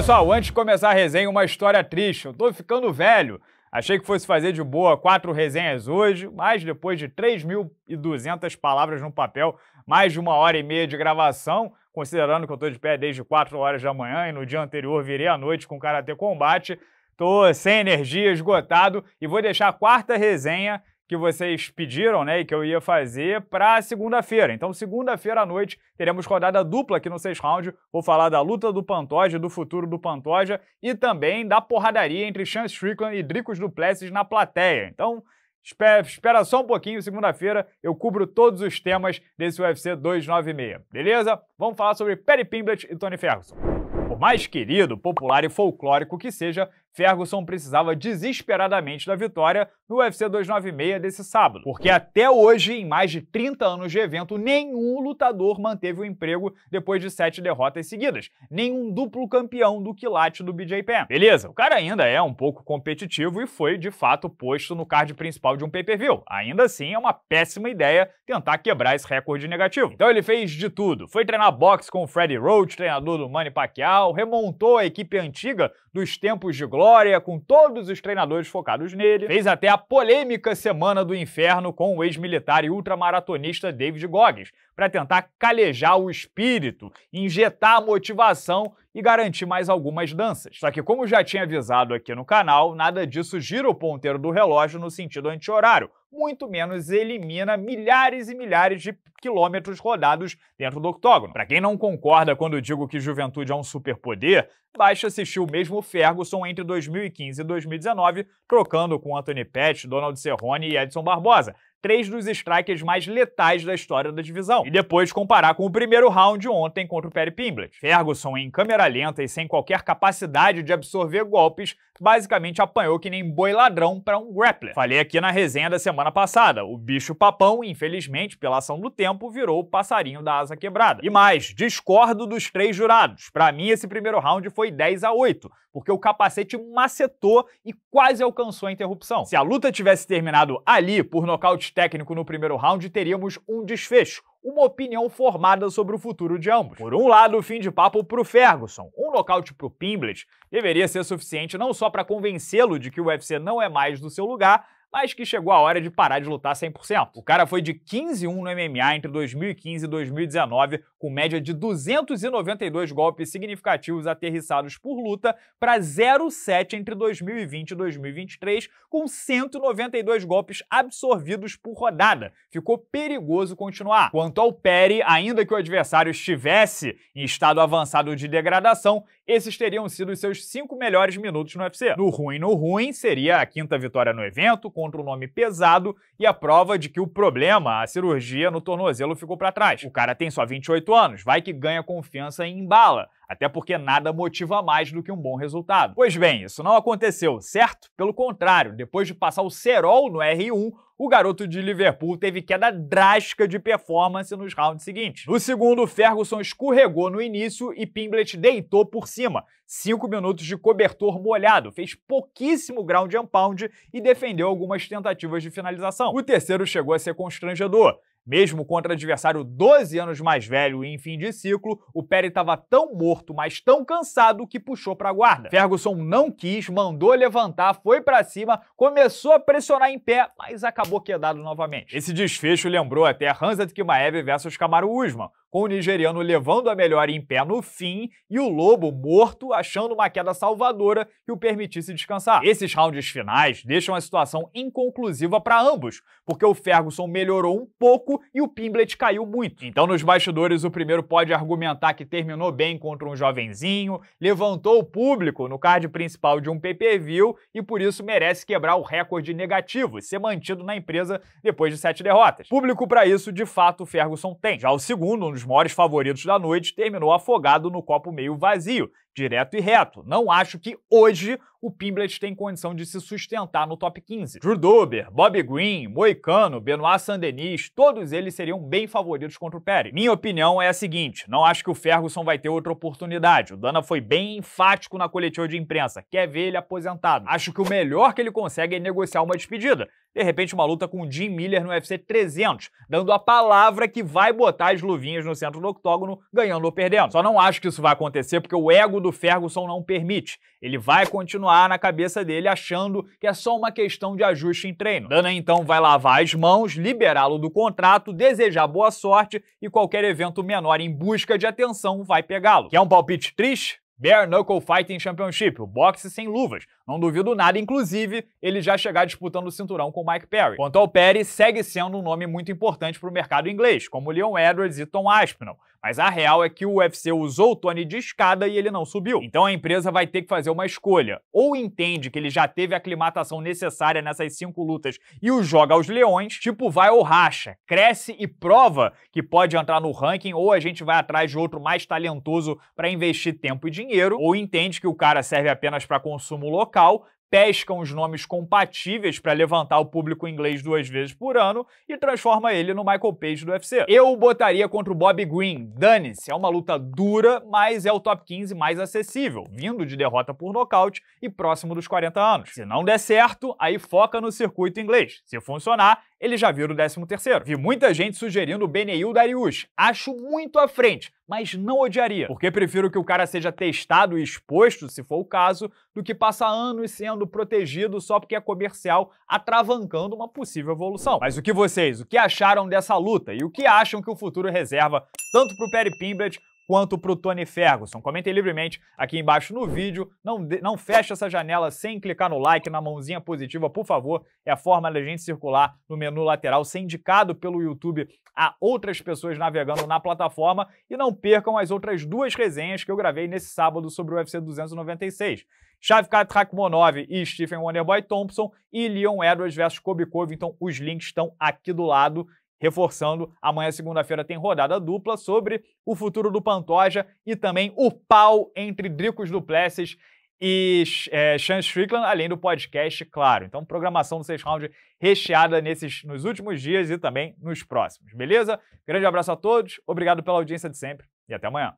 Pessoal, antes de começar a resenha, uma história triste. Eu tô ficando velho. Achei que fosse fazer de boa quatro resenhas hoje, mas depois de 3.200 palavras no papel, mais de uma hora e meia de gravação, considerando que eu tô de pé desde 4 horas da manhã e no dia anterior virei à noite com Karatê Combate, tô sem energia, esgotado e vou deixar a quarta resenha que vocês pediram, né, e que eu ia fazer para segunda-feira. Então, segunda-feira à noite, teremos rodada dupla aqui no seis Round. Vou falar da luta do Pantoja, do futuro do Pantoja e também da porradaria entre Sean Strickland e Dricos Duplessis na plateia. Então, espera, espera só um pouquinho, segunda-feira eu cubro todos os temas desse UFC 296. Beleza? Vamos falar sobre Perry Pimblett e Tony Ferguson. Por mais querido, popular e folclórico que seja, Ferguson precisava desesperadamente da vitória no UFC 296 desse sábado, porque até hoje, em mais de 30 anos de evento, nenhum lutador manteve o emprego depois de sete derrotas seguidas, nenhum duplo campeão do quilate do BJ Penn. Beleza, o cara ainda é um pouco competitivo e foi de fato posto no card principal de um pay-per-view. Ainda assim, é uma péssima ideia tentar quebrar esse recorde negativo. Então ele fez de tudo, foi treinar boxe com o Freddie Roach, treinador do Manny Pacquiao, remontou a equipe antiga dos tempos de glória glória com todos os treinadores focados nele, fez até a polêmica Semana do Inferno com o ex-militar e ultramaratonista David Goggins, para tentar calejar o espírito, injetar motivação e garantir mais algumas danças. Só que, como já tinha avisado aqui no canal, nada disso gira o ponteiro do relógio no sentido anti-horário, muito menos elimina milhares e milhares de quilômetros rodados dentro do octógono. Para quem não concorda quando digo que juventude é um superpoder, Baixa assistiu mesmo o Ferguson entre 2015 e 2019, trocando com Anthony Pettis, Donald Cerrone e Edson Barbosa, três dos strikers mais letais da história da divisão. E depois comparar com o primeiro round ontem contra o Perry Pimblett. Ferguson, em câmera lenta e sem qualquer capacidade de absorver golpes, basicamente apanhou que nem boi ladrão para um grappler. Falei aqui na resenha da semana passada, o bicho papão, infelizmente, pela ação do tempo, virou o passarinho da asa quebrada. E mais, discordo dos três jurados. Para mim, esse primeiro round foi foi 10 a 8, porque o capacete macetou e quase alcançou a interrupção. Se a luta tivesse terminado ali, por nocaute técnico no primeiro round, teríamos um desfecho uma opinião formada sobre o futuro de ambos. Por um lado, o fim de papo pro Ferguson, um nocaute pro Pimblet, deveria ser suficiente não só para convencê-lo de que o UFC não é mais do seu lugar, mas que chegou a hora de parar de lutar 100%. O cara foi de 15-1 no MMA entre 2015 e 2019, com média de 292 golpes significativos aterrissados por luta, para 0,7 entre 2020 e 2023, com 192 golpes absorvidos por rodada. Ficou perigoso continuar. Quanto ao Perry, ainda que o adversário estivesse em estado avançado de degradação, esses teriam sido os seus cinco melhores minutos no UFC. No ruim, no ruim, seria a quinta vitória no evento, contra um nome pesado e a prova de que o problema, a cirurgia no tornozelo, ficou para trás. O cara tem só 28 anos, vai que ganha confiança e embala até porque nada motiva mais do que um bom resultado. Pois bem, isso não aconteceu, certo? Pelo contrário, depois de passar o Serol no R1, o garoto de Liverpool teve queda drástica de performance nos rounds seguintes. No segundo, Ferguson escorregou no início e Pimblett deitou por cima. Cinco minutos de cobertor molhado, fez pouquíssimo ground and pound e defendeu algumas tentativas de finalização. O terceiro chegou a ser constrangedor. Mesmo contra adversário 12 anos mais velho e em fim de ciclo, o Perry estava tão morto, mas tão cansado que puxou para a guarda. Ferguson não quis, mandou levantar, foi para cima, começou a pressionar em pé, mas acabou quedado novamente. Esse desfecho lembrou até Hansa Tikmaev versus Kamaru Usman, com o nigeriano levando a melhor em pé no fim e o Lobo morto achando uma queda salvadora que o permitisse descansar. Esses rounds finais deixam a situação inconclusiva para ambos, porque o Ferguson melhorou um pouco e o Pimblet caiu muito. Então, nos bastidores, o primeiro pode argumentar que terminou bem contra um jovenzinho, levantou o público no card principal de um PPV e por isso merece quebrar o recorde negativo e ser mantido na empresa depois de sete derrotas. Público para isso, de fato, o Ferguson tem. Já o segundo, um dos maiores favoritos da noite, terminou afogado no copo meio vazio direto e reto. Não acho que hoje o Pimblet tem condição de se sustentar no top 15. Drew Duber, Bob Green, Moicano, Benoit Sandenis, todos eles seriam bem favoritos contra o Pérez. Minha opinião é a seguinte, não acho que o Ferguson vai ter outra oportunidade. O Dana foi bem enfático na coletiva de imprensa, quer ver ele aposentado. Acho que o melhor que ele consegue é negociar uma despedida. De repente, uma luta com o Jim Miller no UFC 300, dando a palavra que vai botar as luvinhas no centro do octógono, ganhando ou perdendo. Só não acho que isso vai acontecer porque o ego do Ferguson não permite. Ele vai continuar na cabeça dele achando que é só uma questão de ajuste em treino. Dana então vai lavar as mãos, liberá-lo do contrato, desejar boa sorte e qualquer evento menor em busca de atenção vai pegá-lo. Que é um palpite triste? Bare Knuckle Fighting Championship, o boxe sem luvas. Não duvido nada, inclusive, ele já chegar disputando o cinturão com Mike Perry. Quanto ao Perry, segue sendo um nome muito importante para o mercado inglês, como Leon Edwards e Tom Aspinall. Mas a real é que o UFC usou o Tony de escada e ele não subiu. Então a empresa vai ter que fazer uma escolha. Ou entende que ele já teve a aclimatação necessária nessas cinco lutas e o joga aos leões, tipo vai ou racha, cresce e prova que pode entrar no ranking, ou a gente vai atrás de outro mais talentoso para investir tempo e dinheiro dinheiro ou entende que o cara serve apenas para consumo local, pescam os nomes compatíveis para levantar o público inglês duas vezes por ano e transforma ele no Michael Page do UFC. Eu botaria contra o Bob Green. Dane-se, é uma luta dura, mas é o top 15 mais acessível, vindo de derrota por nocaute e próximo dos 40 anos. Se não der certo, aí foca no circuito inglês. Se funcionar, ele já vira o 13º. Vi muita gente sugerindo o Beneiu Darius. Acho muito à frente, mas não odiaria, porque prefiro que o cara seja testado e exposto, se for o caso, do que passar anos sendo protegido só porque é comercial, atravancando uma possível evolução. Mas o que vocês, o que acharam dessa luta e o que acham que o futuro reserva tanto para o Perry Pimblet quanto para o Tony Ferguson. Comentem livremente aqui embaixo no vídeo. Não, não feche essa janela sem clicar no like, na mãozinha positiva, por favor. É a forma da gente circular no menu lateral, ser indicado pelo YouTube a outras pessoas navegando na plataforma. E não percam as outras duas resenhas que eu gravei nesse sábado sobre o UFC 296. Shavkat Rakhmonov e Stephen Wonderboy Thompson e Leon Edwards versus Kobe Covington. Os links estão aqui do lado. Reforçando, amanhã, segunda-feira, tem rodada dupla sobre o futuro do Pantoja e também o pau entre Dricos Duplessis e é, Sean Strickland, além do podcast, claro. Então, programação do sexto Round recheada nesses, nos últimos dias e também nos próximos, beleza? Grande abraço a todos, obrigado pela audiência de sempre e até amanhã.